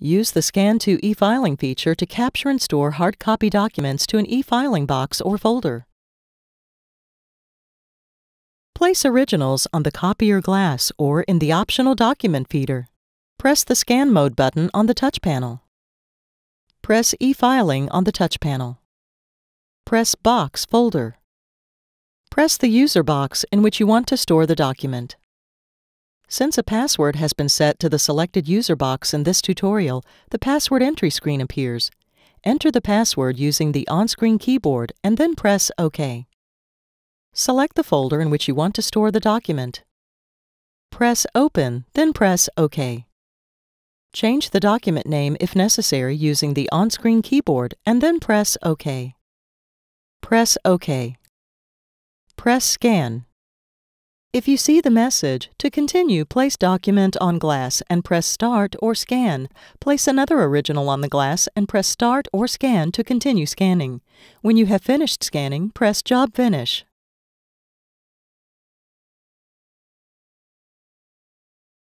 Use the Scan to e-filing feature to capture and store hard copy documents to an e-filing box or folder. Place originals on the copier glass or in the optional document feeder. Press the Scan Mode button on the touch panel. Press e-filing on the touch panel. Press Box Folder. Press the user box in which you want to store the document. Since a password has been set to the selected user box in this tutorial, the password entry screen appears. Enter the password using the on-screen keyboard and then press OK. Select the folder in which you want to store the document. Press Open, then press OK. Change the document name if necessary using the on-screen keyboard and then press OK. Press OK. Press Scan, if you see the message, to continue, place document on glass and press Start or Scan. Place another original on the glass and press Start or Scan to continue scanning. When you have finished scanning, press Job Finish.